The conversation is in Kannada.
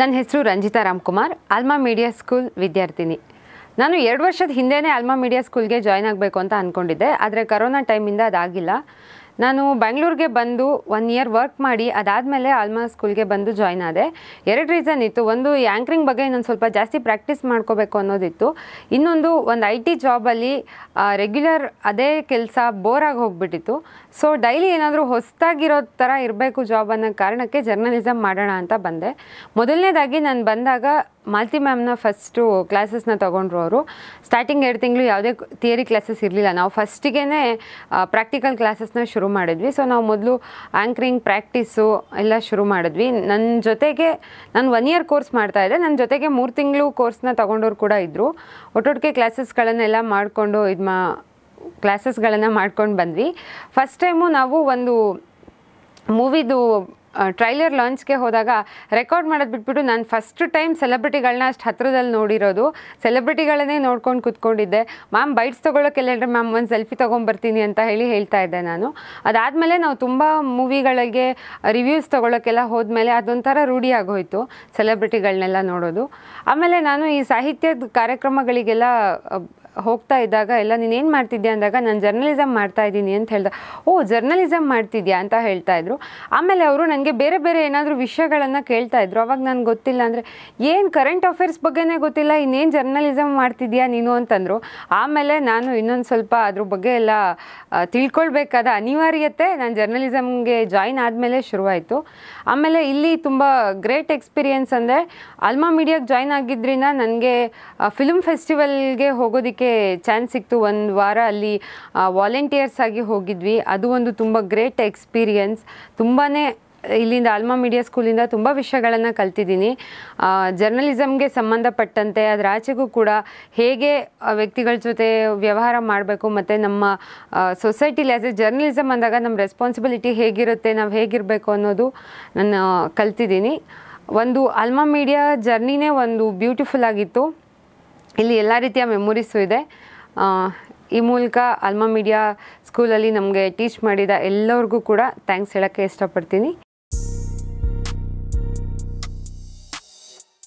ನನ್ನ ಹೆಸರು Ranjitha Ramkumar alma media school ವಿದ್ಯಾರ್ಥಿನಿ ನಾನು ಎರಡು ವರ್ಷದ ಹಿಂದೆಯೇ ಆಲ್ಮಾ ಮೀಡಿಯಾ ಸ್ಕೂಲ್ಗೆ ಜಾಯ್ನ್ ಆಗಬೇಕು ಅಂತ ಅಂದ್ಕೊಂಡಿದ್ದೆ ಆದರೆ ಕರೋನಾ ಟೈಮಿಂದ ಅದಾಗಿಲ್ಲ ನಾನು ಬೆಂಗಳೂರಿಗೆ ಬಂದು ಒನ್ ಇಯರ್ ವರ್ಕ್ ಮಾಡಿ ಅದಾದಮೇಲೆ ಆಲ್ಮಾ ಸ್ಕೂಲ್ಗೆ ಬಂದು ಜಾಯ್ನ್ ಆದೆ ಎರಡು ರೀಸನ್ ಇತ್ತು ಒಂದು ಆ್ಯಂಕ್ರಿಂಗ್ ಬಗ್ಗೆ ನಾನು ಸ್ವಲ್ಪ ಜಾಸ್ತಿ ಪ್ರಾಕ್ಟೀಸ್ ಮಾಡ್ಕೋಬೇಕು ಅನ್ನೋದಿತ್ತು ಇನ್ನೊಂದು ಒಂದು ಐ ಟಿ ಜಾಬಲ್ಲಿ ರೆಗ್ಯುಲರ್ ಅದೇ ಕೆಲಸ ಬೋರಾಗಿ ಹೋಗ್ಬಿಟ್ಟಿತ್ತು ಸೊ ಡೈಲಿ ಏನಾದರೂ ಹೊಸದಾಗಿರೋ ಥರ ಇರಬೇಕು ಜಾಬ್ ಅನ್ನೋ ಕಾರಣಕ್ಕೆ ಜರ್ನಲಿಸಮ್ ಮಾಡೋಣ ಅಂತ ಬಂದೆ ಮೊದಲನೇದಾಗಿ ನಾನು ಬಂದಾಗ ಮಾಲತಿ ಮ್ಯಾಮ್ನ ಫಸ್ಟು ಕ್ಲಾಸಸ್ನ ತೊಗೊಂಡ್ರು ಅವರು ಸ್ಟಾರ್ಟಿಂಗ್ ಎರಡು ತಿಂಗಳು ಯಾವುದೇ ಥಿಯರಿ ಕ್ಲಾಸಸ್ ಇರಲಿಲ್ಲ ನಾವು ಫಸ್ಟಿಗೇ ಪ್ರಾಕ್ಟಿಕಲ್ ಕ್ಲಾಸಸ್ನ ಶುರು ಮಾಡಿದ್ವಿ ಸೊ ನಾವು ಮೊದಲು ಆ್ಯಂಕ್ರಿಂಗ್ ಪ್ರಾಕ್ಟೀಸು ಎಲ್ಲ ಶುರು ಮಾಡಿದ್ವಿ ನನ್ನ ಜೊತೆಗೆ ನಾನು ಒನ್ ಇಯರ್ ಕೋರ್ಸ್ ಮಾಡ್ತಾಯಿದ್ದೆ ನನ್ನ ಜೊತೆಗೆ ಮೂರು ತಿಂಗಳು ಕೋರ್ಸ್ನ ತೊಗೊಂಡವ್ರು ಕೂಡ ಇದ್ದರು ಒಟ್ಟೊಟ್ಟಿಗೆ ಕ್ಲಾಸಸ್ಗಳನ್ನೆಲ್ಲ ಮಾಡಿಕೊಂಡು ಇದು ಮಾ ಕ್ಲಾಸಸ್ಗಳನ್ನು ಮಾಡ್ಕೊಂಡು ಬಂದ್ವಿ ಫಸ್ಟ್ ಟೈಮು ನಾವು ಒಂದು ಮೂವಿದು ಟ್ರೈಲರ್ ಲಾಂಚ್ಗೆ ಹೋದಾಗ ರೆಕಾರ್ಡ್ ಮಾಡೋದು ಬಿಟ್ಬಿಟ್ಟು ನಾನು ಫಸ್ಟ್ ಟೈಮ್ ಸೆಲೆಬ್ರಿಟಿಗಳನ್ನ ಅಷ್ಟು ಹತ್ರದಲ್ಲಿ ನೋಡಿರೋದು ಸೆಲೆಬ್ರಿಟಿಗಳನ್ನೇ ನೋಡ್ಕೊಂಡು ಕೂತ್ಕೊಂಡಿದ್ದೆ ಮ್ಯಾಮ್ ಬೈಟ್ಸ್ ತೊಗೊಳೋಕ್ಕೆಲ್ಲರೂ ಮ್ಯಾಮ್ ಒಂದು ಸೆಲ್ಫಿ ತೊಗೊಂಬರ್ತೀನಿ ಅಂತ ಹೇಳಿ ಹೇಳ್ತಾ ಇದ್ದೆ ನಾನು ಅದಾದಮೇಲೆ ನಾವು ತುಂಬ ಮೂವಿಗಳಿಗೆ ರಿವ್ಯೂಸ್ ತೊಗೊಳೋಕ್ಕೆಲ್ಲ ಹೋದ್ಮೇಲೆ ಅದೊಂಥರ ರೂಢಿಯಾಗೋಯಿತು ಸೆಲೆಬ್ರಿಟಿಗಳನ್ನೆಲ್ಲ ನೋಡೋದು ಆಮೇಲೆ ನಾನು ಈ ಸಾಹಿತ್ಯದ ಕಾರ್ಯಕ್ರಮಗಳಿಗೆಲ್ಲ ಹೋಗ್ತಾ ಇದ್ದಾಗ ಎಲ್ಲ ನೀನು ಏನು ಮಾಡ್ತಿದ್ಯಾ ಅಂದಾಗ ನಾನು ಜರ್ನಲಿಸಮ್ ಮಾಡ್ತಾ ಇದ್ದೀನಿ ಅಂತ ಹೇಳ್ದೆ ಓ ಜರ್ನಲಿಸಮ್ ಮಾಡ್ತಿದ್ಯಾ ಅಂತ ಹೇಳ್ತಾ ಇದ್ರು ಆಮೇಲೆ ಅವರು ನನಗೆ ಬೇರೆ ಬೇರೆ ಏನಾದರೂ ವಿಷಯಗಳನ್ನು ಕೇಳ್ತಾ ಇದ್ರು ಅವಾಗ ನನಗೆ ಗೊತ್ತಿಲ್ಲ ಅಂದರೆ ಏನು ಕರೆಂಟ್ ಅಫೇರ್ಸ್ ಬಗ್ಗೆನೇ ಗೊತ್ತಿಲ್ಲ ಇನ್ನೇನು ಜರ್ನಲಿಸಮ್ ಮಾಡ್ತಿದ್ಯಾ ನೀನು ಅಂತಂದರು ಆಮೇಲೆ ನಾನು ಇನ್ನೊಂದು ಸ್ವಲ್ಪ ಅದ್ರ ಬಗ್ಗೆ ಎಲ್ಲ ತಿಳ್ಕೊಳ್ಬೇಕಾದ ಅನಿವಾರ್ಯತೆ ನಾನು ಜರ್ನಲಿಸಮ್ಗೆ ಜಾಯಿನ್ ಆದಮೇಲೆ ಶುರುವಾಯಿತು ಆಮೇಲೆ ಇಲ್ಲಿ ತುಂಬ ಗ್ರೇಟ್ ಎಕ್ಸ್ಪೀರಿಯನ್ಸ್ ಅಂದರೆ ಅಲ್ಮಾ ಮೀಡಿಯಾಗೆ ಜಾಯಿನ್ ಆಗಿದ್ದರಿಂದ ನನಗೆ ಫಿಲ್ಮ್ ಫೆಸ್ಟಿವಲ್ಗೆ ಹೋಗೋದಕ್ಕೆ ಚಾನ್ಸ್ ಸಿಕ್ತು ಒಂದು ವಾರ ಅಲ್ಲಿ ವಾಲೆಂಟಿಯರ್ಸ್ ಆಗಿ ಹೋಗಿದ್ವಿ ಅದು ಒಂದು ತುಂಬ ಗ್ರೇಟ್ ಎಕ್ಸ್ಪೀರಿಯನ್ಸ್ ತುಂಬಾ ಇಲ್ಲಿಂದ ಆಲ್ಮಾ ಮೀಡಿಯಾ ಸ್ಕೂಲಿಂದ ತುಂಬ ವಿಷಯಗಳನ್ನು ಕಲ್ತಿದ್ದೀನಿ ಜರ್ನಲಿಸಮ್ಗೆ ಸಂಬಂಧಪಟ್ಟಂತೆ ಅದರ ಆಚೆಗೂ ಕೂಡ ಹೇಗೆ ವ್ಯಕ್ತಿಗಳ ಜೊತೆ ವ್ಯವಹಾರ ಮಾಡಬೇಕು ಮತ್ತು ನಮ್ಮ ಸೊಸೈಟಿಲಿ ಆ್ಯಸ್ ಎ ಜರ್ನಲಿಸಮ್ ಅಂದಾಗ ನಮ್ಮ ರೆಸ್ಪಾನ್ಸಿಬಿಲಿಟಿ ಹೇಗಿರುತ್ತೆ ನಾವು ಹೇಗಿರಬೇಕು ಅನ್ನೋದು ನಾನು ಕಲ್ತಿದ್ದೀನಿ ಒಂದು ಆಲ್ಮಾ ಮೀಡಿಯಾ ಜರ್ನಿನೇ ಒಂದು ಬ್ಯೂಟಿಫುಲ್ ಆಗಿತ್ತು ಇಲ್ಲಿ ಎಲ್ಲ ರೀತಿಯ ಮೆಮೊರೀಸು ಇದೆ ಈ ಮೂಲಕ ಅಲ್ಮಾ ಮೀಡಿಯಾ ಸ್ಕೂಲಲ್ಲಿ ನಮಗೆ ಟೀಚ್ ಮಾಡಿದ ಎಲ್ಲರಿಗೂ ಕೂಡ ಥ್ಯಾಂಕ್ಸ್ ಹೇಳೋಕ್ಕೆ ಇಷ್ಟಪಡ್ತೀನಿ